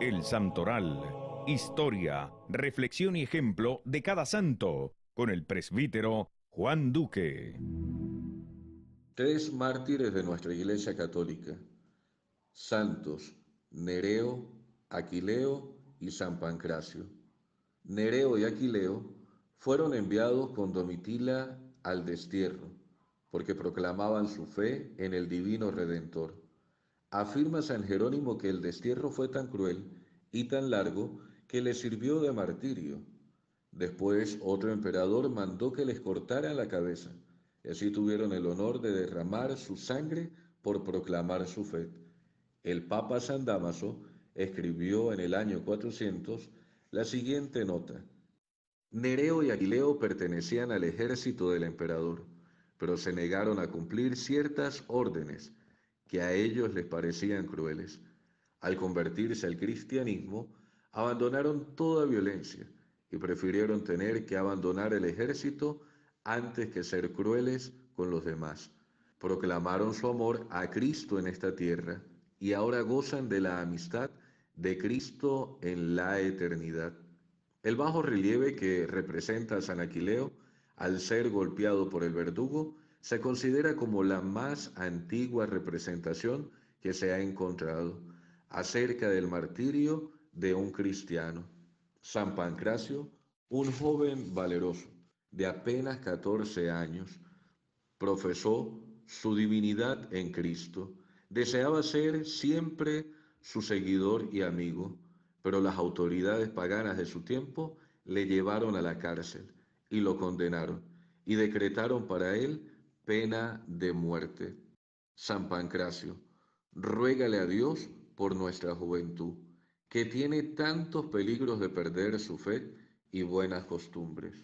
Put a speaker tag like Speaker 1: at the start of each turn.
Speaker 1: El Santoral. Historia, reflexión y ejemplo de cada santo, con el presbítero Juan Duque. Tres mártires de nuestra Iglesia Católica, santos Nereo, Aquileo y San Pancracio. Nereo y Aquileo fueron enviados con Domitila al destierro, porque proclamaban su fe en el divino Redentor afirma San Jerónimo que el destierro fue tan cruel y tan largo que le sirvió de martirio. Después otro emperador mandó que les cortaran la cabeza, y así tuvieron el honor de derramar su sangre por proclamar su fe. El Papa San Damaso escribió en el año 400 la siguiente nota. Nereo y Aguileo pertenecían al ejército del emperador, pero se negaron a cumplir ciertas órdenes que a ellos les parecían crueles. Al convertirse al cristianismo, abandonaron toda violencia y prefirieron tener que abandonar el ejército antes que ser crueles con los demás. Proclamaron su amor a Cristo en esta tierra y ahora gozan de la amistad de Cristo en la eternidad. El bajo relieve que representa a San Aquileo al ser golpeado por el verdugo se considera como la más antigua representación que se ha encontrado acerca del martirio de un cristiano. San Pancracio, un joven valeroso de apenas 14 años, profesó su divinidad en Cristo. Deseaba ser siempre su seguidor y amigo, pero las autoridades paganas de su tiempo le llevaron a la cárcel y lo condenaron y decretaron para él pena de muerte. San Pancracio, ruégale a Dios por nuestra juventud, que tiene tantos peligros de perder su fe y buenas costumbres.